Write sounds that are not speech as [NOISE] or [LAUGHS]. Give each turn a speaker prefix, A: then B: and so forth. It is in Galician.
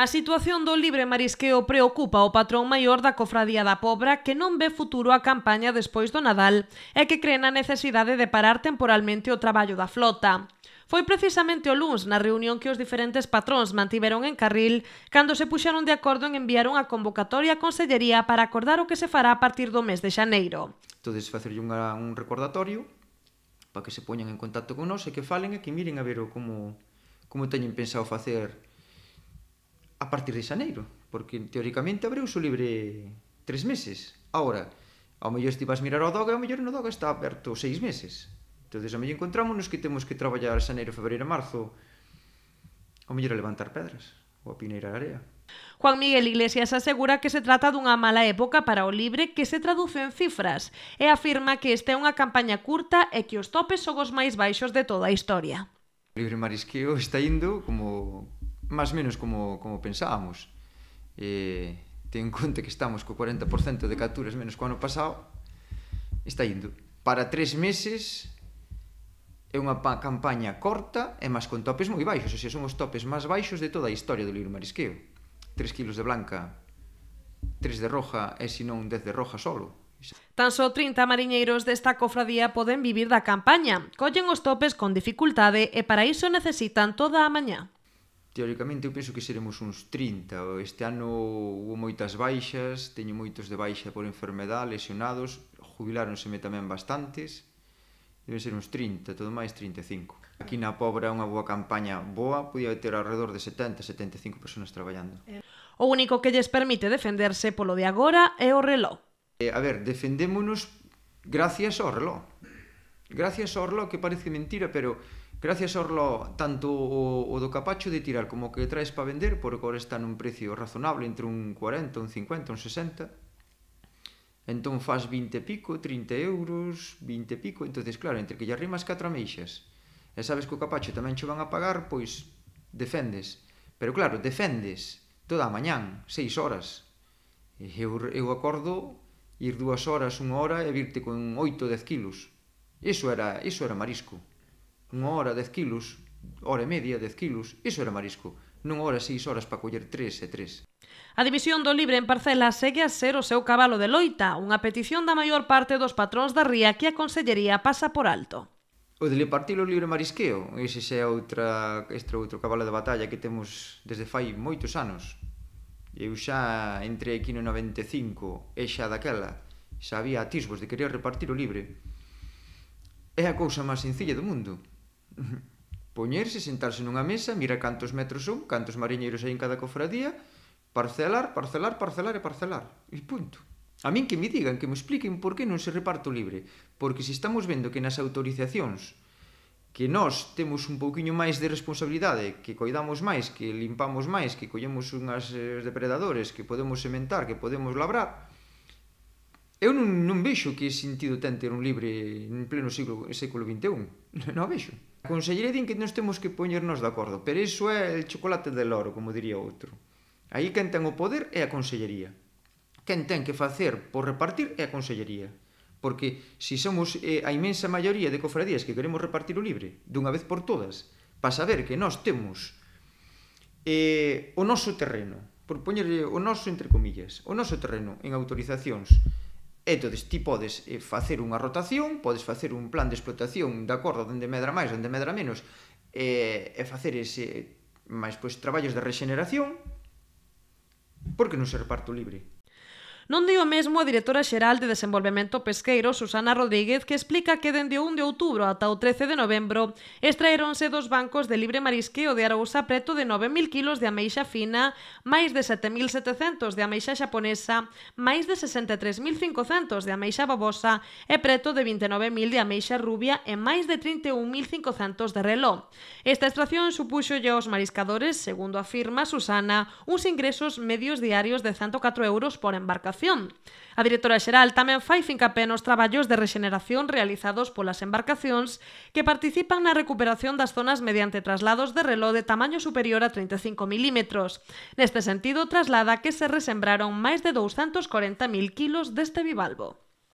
A: A situación do libre marisqueo preocupa o patrón maior da Cofradía da Pobra que non ve futuro a campaña despois do Nadal e que creen na necesidade de parar temporalmente o traballo da flota. Foi precisamente o luns na reunión que os diferentes patróns mantiveron en carril cando se puxeron de acordo en enviar unha convocatoria á Consellería para acordar o que se fará a partir do mes de xaneiro.
B: Entón, facerlle un recordatorio para que se poñan en contacto con nós e que falen e que miren a ver o como, como teñen pensado facer a partir de xaneiro, porque teóricamente abriu o libre tres meses. Ahora, ao mellor estivas mirar o DOGA, ao mellor no DOGA está aberto seis meses. Entonces, ao mellor encontrámonos que temos que traballar xaneiro, febreiro, marzo, ao mellor a levantar pedras ou a pineira a area.
A: Juan Miguel Iglesias asegura que se trata dunha mala época para o libre que se traduce en cifras e afirma que esta é unha campaña curta e que os topes son os máis baixos de toda a historia.
B: O libre marisqueo está indo como máis ou menos como, como pensábamos. Eh, ten en conta que estamos co 40% de capturas menos que o ano pasado, está indo. Para tres meses é unha campaña corta e máis con topes moi baixos, ou sea, son os topes máis baixos de toda a historia do libro marisqueo. 3 kilos de blanca, 3 de roja e senón 10 de roja solo.
A: Tan só 30 mariñeiros desta cofradía poden vivir da campaña. Collen os topes con dificultade e para iso necesitan toda a mañá
B: teóricamente eu penso que seremos uns 30 este ano hubo moitas baixas teño moitos de baixa por enfermedad lesionados, jubilaronseme tamén bastantes deben ser uns 30, todo máis 35 aquí na Pobra unha boa campaña boa podía ter alrededor de 70, 75 persoas traballando
A: eh. O único que lles permite defenderse polo de agora é o reló
B: eh, A ver, defendémonos gracias ao reló gracias ao reló que parece mentira pero Gracias, Orlo, tanto o, o do capacho de tirar como que traes para vender, porque agora está nun precio razonable entre un 40, un 50, un 60, entón faz 20 e pico, 30 euros, 20 e pico, entonces claro, entre que lle arrimas 4 meixas, e sabes que o capacho tamén che van a pagar, pois defendes. Pero claro, defendes toda a mañán, 6 horas. E eu, eu acordo ir dúas horas, unha hora e virte con 8 ou 10 kilos. Iso era, iso era marisco unha hora 10 kilos, hora e media 10 kilos, iso era marisco. Non horas 6 horas para coller 3 e 3.
A: A división do libre en parcelas segue a ser o seu cabalo de loita, unha petición da maior parte dos patróns da ría que a Consellería pasa por alto.
B: O de partir o libre marisqueo, ese é outra, este outro cabalo de batalla que temos desde fai moitos anos. Eu xa entrei aquí no 95 e xa daquela xa había atisbos de querer repartir o libre. É a cousa máis sencilla do mundo. Poñerse, sentarse nunha mesa, mira cantos metros son, cantos mariñeiros hai en cada cofradía, parcelar, parcelar, parcelar e parcelar. E punto. A min que me digan, que me expliquen por que non se reparto libre. Porque se estamos vendo que nas autorizacións que nós temos un pouquiño máis de responsabilidade, que coidamos máis, que limpamos máis, que collemos unhas eh, depredadores, que podemos sementar, que podemos labrar, eu non, non vexo que sentido ten ter un libre en pleno siglo, século XXI. [LAUGHS] Non vexo consellería din que nos temos que poñernos de acordo, pero iso é el chocolate del oro, como diría outro. Aí quen ten o poder é a consellería. Quen ten que facer por repartir é a consellería. Porque se si somos eh, a imensa maioría de cofradías que queremos repartir o libre, dunha vez por todas, para saber que nós temos eh, o noso terreno, por poñerlle o noso entre comillas, o noso terreno en autorizacións Entonces, ti podes eh, facer unha rotación, podes facer un plan de explotación de acordo onde medra máis, onde medra menos, eh, e facer ese máis pois traballos de rexeneración, porque non se reparto libre?
A: Non dio mesmo a directora xeral de Desenvolvemento Pesqueiro, Susana Rodríguez, que explica que dende o 1 de outubro ata o 13 de novembro extraeronse dos bancos de libre marisqueo de Arousa preto de 9.000 kilos de ameixa fina, máis de 7.700 de ameixa xaponesa, máis de 63.500 de ameixa babosa e preto de 29.000 de ameixa rubia e máis de 31.500 de reló. Esta extracción supuxolle aos mariscadores, segundo afirma Susana, uns ingresos medios diarios de 104 euros por embarcación embarcación. A directora xeral tamén fai fincapé nos traballos de rexeneración realizados polas embarcacións que participan na recuperación das zonas mediante traslados de reló de tamaño superior a 35 mm. Neste sentido, traslada que se resembraron máis de 240.000 kilos deste bivalvo.